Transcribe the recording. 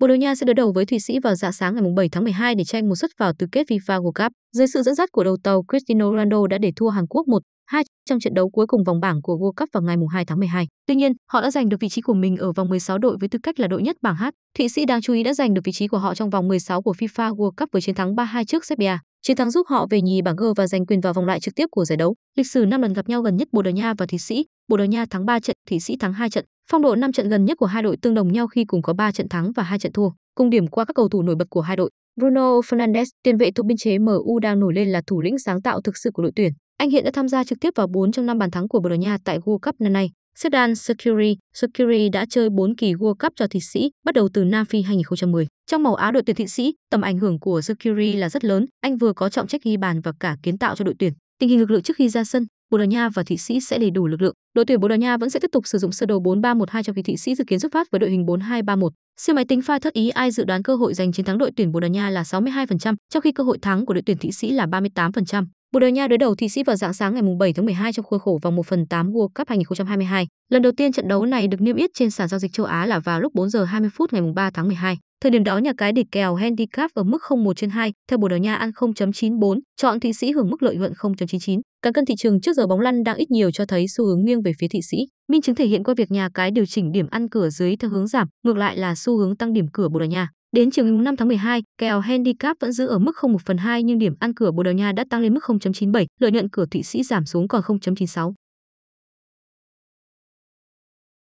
Bồ Đào Nha sẽ đối đầu với Thụy Sĩ vào dạng sáng ngày 7 tháng 12 để tranh một suất vào tứ kết FIFA World Cup. Dưới sự dẫn dắt của đầu tàu Cristiano Ronaldo đã để thua Hàn Quốc 1-2 trong trận đấu cuối cùng vòng bảng của World Cup vào ngày 2 tháng 12. Tuy nhiên, họ đã giành được vị trí của mình ở vòng 16 đội với tư cách là đội nhất bảng H. Thụy Sĩ đáng chú ý đã giành được vị trí của họ trong vòng 16 của FIFA World Cup với chiến thắng 3-2 trước Serbia. Chiến thắng giúp họ về nhì bảng G và giành quyền vào vòng loại trực tiếp của giải đấu. Lịch sử 5 lần gặp nhau gần nhất Bồ Đào Nha và Thụy Sĩ, Bồ Đào Nha thắng 3 trận, Thụy Sĩ thắng 2 trận. Phong độ 5 trận gần nhất của hai đội tương đồng nhau khi cùng có 3 trận thắng và 2 trận thua, cùng điểm qua các cầu thủ nổi bật của hai đội. Bruno Fernandes, tiền vệ thuộc biên chế MU đang nổi lên là thủ lĩnh sáng tạo thực sự của đội tuyển. Anh hiện đã tham gia trực tiếp vào 4 trong 5 bàn thắng của Bồ Đào Nha tại World Cup năm nay. Sedan Sakiri, Sakiri đã chơi 4 kỳ World Cup cho Thụy Sĩ, bắt đầu từ Nam Phi 2010. Trong màu áo đội tuyển Thụy Sĩ, tầm ảnh hưởng của Sakiri là rất lớn, anh vừa có trọng trách ghi bàn và cả kiến tạo cho đội tuyển. Tình hình lực lượng trước khi ra sân, Bồ Đào Nha và Thụy Sĩ sẽ đầy đủ lực lượng. Đội tuyển Bồ Đào Nha vẫn sẽ tiếp tục sử dụng sơ đồ 4-3-1-2 trong khi Thụy Sĩ dự kiến xuất phát với đội hình 4-2-3-1. Siêu máy tính pha thất ý ai dự đoán cơ hội giành chiến thắng đội tuyển Bồ Đào Nha là 62%, trong khi cơ hội thắng của đội tuyển Thụy Sĩ là 38%. Bồ Đào Nha đối đầu Thụy Sĩ vào dạng sáng ngày 7 tháng 12 trong khuôn khổ vòng 1 phần 8 World Cup 2022. Lần đầu tiên trận đấu này được niêm yết trên sàn giao dịch châu Á là vào lúc 4 giờ 20 phút ngày 3 tháng 12. Thời điểm đó nhà cái địch kèo handicap ở mức 0.1 trên 2, theo Bồ Đào Nha ăn 0.94, chọn Thụy Sĩ hưởng mức lợi nhuận 0.99. Cán cân thị trường trước giờ bóng lăn đang ít nhiều cho thấy xu hướng nghiêng về phía thị Sĩ. Minh chứng thể hiện qua việc nhà cái điều chỉnh điểm ăn cửa dưới theo hướng giảm, ngược lại là xu hướng tăng điểm cửa Bồ Đào Nha. Đến chiều ngày 5 tháng 12, kèo handicap vẫn giữ ở mức 0,1 phần 2 nhưng điểm ăn cửa Bồ Đào Nha đã tăng lên mức 0.97, lợi nhuận cửa Thụy Sĩ giảm xuống còn 0.96.